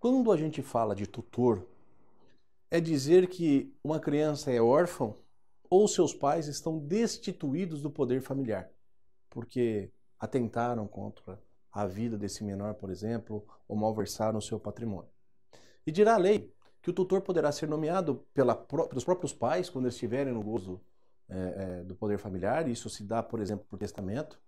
Quando a gente fala de tutor, é dizer que uma criança é órfã ou seus pais estão destituídos do poder familiar, porque atentaram contra a vida desse menor, por exemplo, ou malversaram o seu patrimônio. E dirá a lei que o tutor poderá ser nomeado pela, pelos próprios pais quando estiverem no gozo é, é, do poder familiar, isso se dá, por exemplo, por testamento,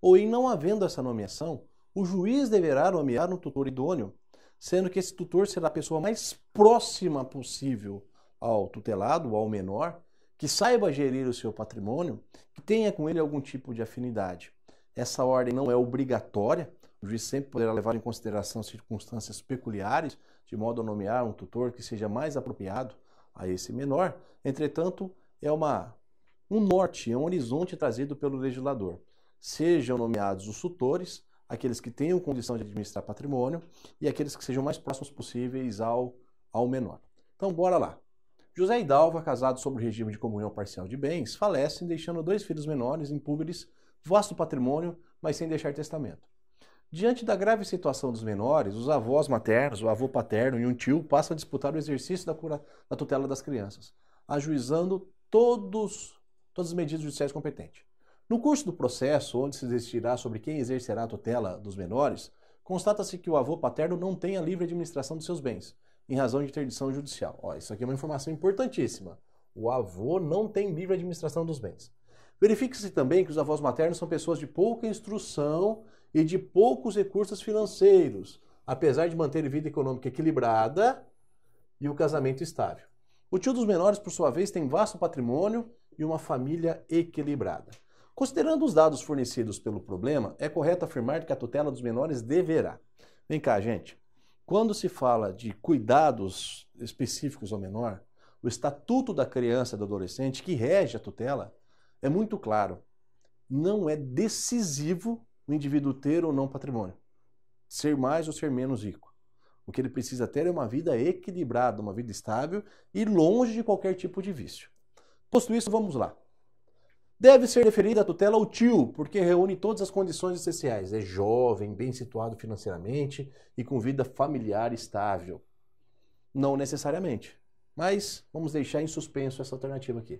ou em não havendo essa nomeação, o juiz deverá nomear um tutor idôneo sendo que esse tutor será a pessoa mais próxima possível ao tutelado, ao menor, que saiba gerir o seu patrimônio, que tenha com ele algum tipo de afinidade. Essa ordem não é obrigatória, o juiz sempre poderá levar em consideração circunstâncias peculiares, de modo a nomear um tutor que seja mais apropriado a esse menor. Entretanto, é uma, um norte, é um horizonte trazido pelo legislador. Sejam nomeados os tutores, aqueles que tenham condição de administrar patrimônio e aqueles que sejam mais próximos possíveis ao, ao menor. Então, bora lá. José Hidalva, casado sob o regime de comunhão parcial de bens, falece deixando dois filhos menores impúberes vasto patrimônio, mas sem deixar testamento. Diante da grave situação dos menores, os avós maternos, o avô paterno e um tio passam a disputar o exercício da, cura, da tutela das crianças, ajuizando todos, todas as medidas judiciais competentes. No curso do processo, onde se decidirá sobre quem exercerá a tutela dos menores, constata-se que o avô paterno não tem a livre administração dos seus bens, em razão de interdição judicial. Ó, isso aqui é uma informação importantíssima. O avô não tem livre administração dos bens. Verifique-se também que os avós maternos são pessoas de pouca instrução e de poucos recursos financeiros, apesar de manter vida econômica equilibrada e o casamento estável. O tio dos menores, por sua vez, tem vasto patrimônio e uma família equilibrada. Considerando os dados fornecidos pelo problema, é correto afirmar que a tutela dos menores deverá. Vem cá, gente. Quando se fala de cuidados específicos ao menor, o Estatuto da Criança e do Adolescente, que rege a tutela, é muito claro. Não é decisivo o indivíduo ter ou não patrimônio, ser mais ou ser menos rico. O que ele precisa ter é uma vida equilibrada, uma vida estável e longe de qualquer tipo de vício. Posto isso, vamos lá. Deve ser deferida a tutela ao tio, porque reúne todas as condições essenciais. É jovem, bem situado financeiramente e com vida familiar estável. Não necessariamente. Mas vamos deixar em suspenso essa alternativa aqui.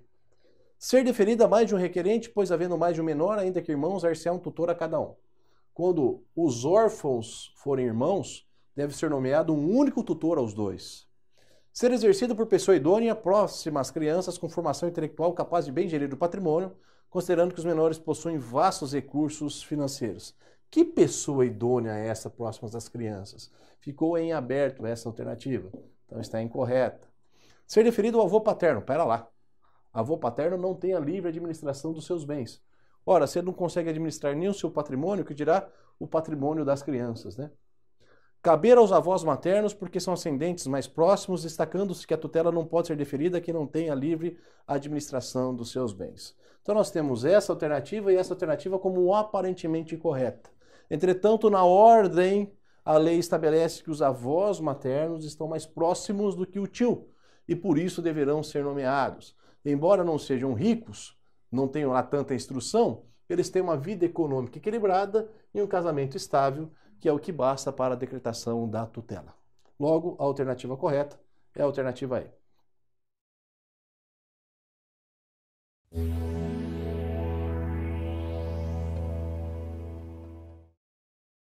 Ser deferida a mais de um requerente, pois havendo mais de um menor, ainda que irmãos, dar se é um tutor a cada um. Quando os órfãos forem irmãos, deve ser nomeado um único tutor aos dois ser exercido por pessoa idônea próxima às crianças com formação intelectual capaz de bem gerir o patrimônio, considerando que os menores possuem vastos recursos financeiros. Que pessoa idônea é essa próxima das crianças? Ficou em aberto essa alternativa, então está incorreta. Ser deferido ao avô paterno, pera lá. Avô paterno não tem a livre administração dos seus bens. Ora, você não consegue administrar nem o seu patrimônio, que dirá o patrimônio das crianças, né? Caber aos avós maternos, porque são ascendentes mais próximos, destacando-se que a tutela não pode ser deferida a quem não tenha livre administração dos seus bens. Então, nós temos essa alternativa e essa alternativa como aparentemente correta. Entretanto, na ordem, a lei estabelece que os avós maternos estão mais próximos do que o tio e por isso deverão ser nomeados. Embora não sejam ricos, não tenham lá tanta instrução, eles têm uma vida econômica equilibrada e um casamento estável que é o que basta para a decretação da tutela. Logo, a alternativa correta é a alternativa E.